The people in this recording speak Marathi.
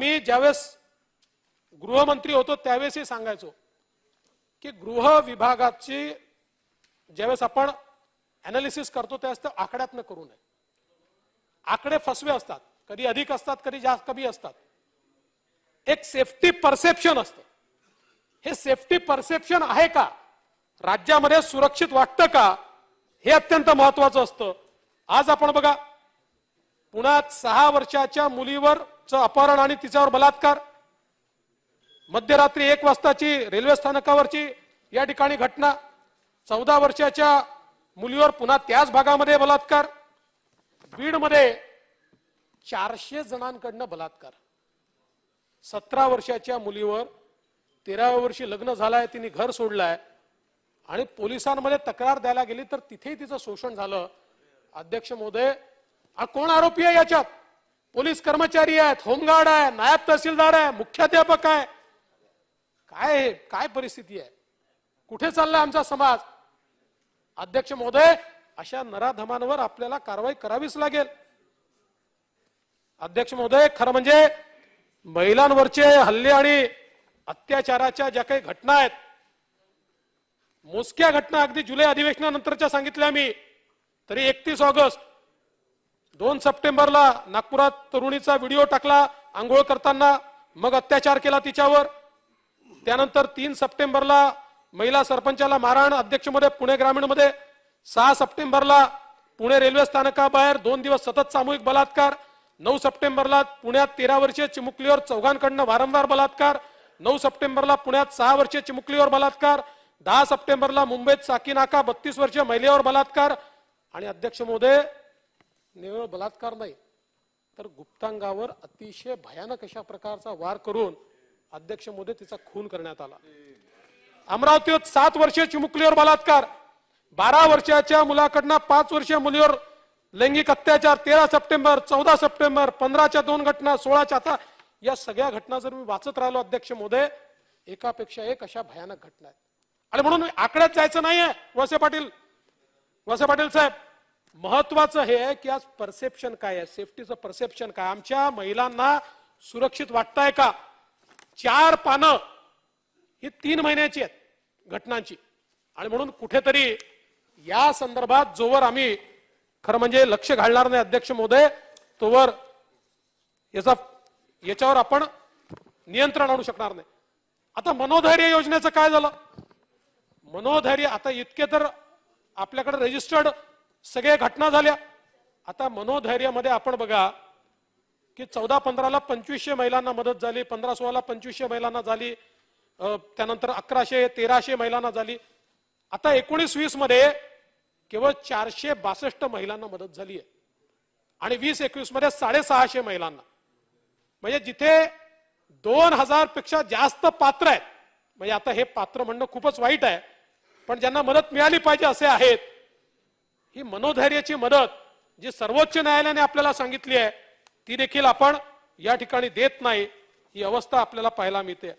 मी ज्यावेळेस गृहमंत्री होतो त्यावेळेसही सांगायचो की गृह विभागाची ज्यावेळेस आपण अनालिसिस करतो त्यावेळेस तर आकड्यातनं करू नये आकडे फसवे असतात कधी अधिक असतात कधी जास्त कमी असतात एक सेफ्टी परसेप्शन असत हे सेफ्टी परसेप्शन आहे का राज्यामध्ये सुरक्षित वाटतं का हे अत्यंत महत्वाचं असतं आज आपण बघा पुण्यात सहा वर्षाच्या मुलीवर अपहरण आणि तिच्यावर बलात्कार मध्यरात्री एक वाजताची रेल्वे स्थानकावरची या ठिकाणी घटना चौदा वर्षाच्या मुलीवर पुन्हा त्याच भागामध्ये बलात्कार मध्ये चारशे जणांकडनं बलात्कार सतरा वर्षाच्या मुलीवर तेराव्या वर्षी लग्न झालंय तिने घर सोडलाय आणि पोलिसांमध्ये तक्रार द्यायला गेली तर तिथेही तिचं शोषण झालं अध्यक्ष मोदय कोण आरोपी आहे याच्यात पोलीस कर्मचारी आहेत होमगार्ड आहे नायब तहसीलदार आहे मुख्याध्यापक आहे काय काय परिस्थिती आहे कुठे चाललाय आमचा समाज अध्यक्ष महोदय अशा नराधमांवर आपल्याला कारवाई करावीच लागेल अध्यक्ष महोदय खरं म्हणजे महिलांवरचे हल्ले आणि अत्याचाराच्या ज्या काही घटना आहेत मोजक्या घटना अगदी जुलै अधिवेशनानंतरच्या सांगितल्या मी तरी एकतीस ऑगस्ट दोन सप्टेंबरला नागपुरात तरुणीचा व्हिडिओ टाकला आंघोळ करताना मग अत्याचार केला तिच्यावर त्यानंतर तीन सप्टेंबरला महिला सरपंचाला मारहाण अध्यक्षमध्ये पुणे ग्रामीणमध्ये सहा सप्टेंबरला पुणे रेल्वे स्थानकाबाहेर दोन दिवस सतत सामूहिक बलात्कार नऊ सप्टेंबरला पुण्यात तेरा वर्षीय चिमुकलीवर चौघांकडनं वारंवार बलात्कार नऊ सप्टेंबरला पुण्यात सहा वर्षीय चिमुकलीवर बलात्कार दहा सप्टेंबरला मुंबईत साकी नाका बत्तीस वर्षीय महिलेवर बलात्कार आणि अध्यक्ष महोदय निवेळ बलात्कार नाही तर गुप्तांगावर अतिशय भयानक अशा प्रकारचा वार करून अध्यक्ष मोदी तिचा खून करण्यात आला अमरावतीत सात वर्षाच्या चिमुकलीवर बलात्कार बारा वर्षाच्या मुलाकडनं पाच वर्षीय मुलीवर लैंगिक अत्याचार तेरा सप्टेंबर चौदा सप्टेंबर पंधराच्या दोन घटना सोळाच्या आता या सगळ्या घटना जर मी वाचत राहिलो अध्यक्ष मोदे एकापेक्षा एक अशा भयानक घटना आहेत आणि म्हणून आकड्यात जायचं नाहीये वसे पाटील वसे पाटील साहेब महत्वाचं हे आहे की आज परसेप्शन काय आहे सेफ्टीचं परसेप्शन काय आमच्या महिलांना सुरक्षित वाटताय का चार पानं ही तीन महिन्याची आहेत घटनांची आणि म्हणून कुठेतरी या संदर्भात जोवर आम्ही खरं म्हणजे लक्ष घालणार नाही अध्यक्ष महोदय तोवर याचा याच्यावर आपण नियंत्रण आणू शकणार नाही आता मनोधैर्य योजनेचं काय झालं मनोधैर्य आता इतके तर आपल्याकडे रजिस्टर्ड सगळ्या घटना झाल्या आता मनोधैर्यामध्ये आपण बघा की चौदा पंधराला पंचवीसशे महिलांना मदत झाली पंधरा सोळाला पंचवीसशे महिलांना झाली त्यानंतर अकराशे तेराशे महिलांना झाली आता एकोणीस वीस मध्ये केवळ चारशे बासष्ट महिलांना मदत झाली आहे आणि वीस एकवीस मध्ये साडेसहाशे महिलांना म्हणजे जिथे दोन हजार पेक्षा जास्त पात्र आहेत म्हणजे आता हे पात्र म्हणणं खूपच वाईट आहे पण ज्यांना मदत मिळाली पाहिजे असे आहेत ही मनोधैर्याची मदत जी सर्वोच्च न्यायालयाने आपल्याला सांगितली आहे ती देखील आपण या ठिकाणी देत नाही ही अवस्था आपल्याला पाहायला मिळते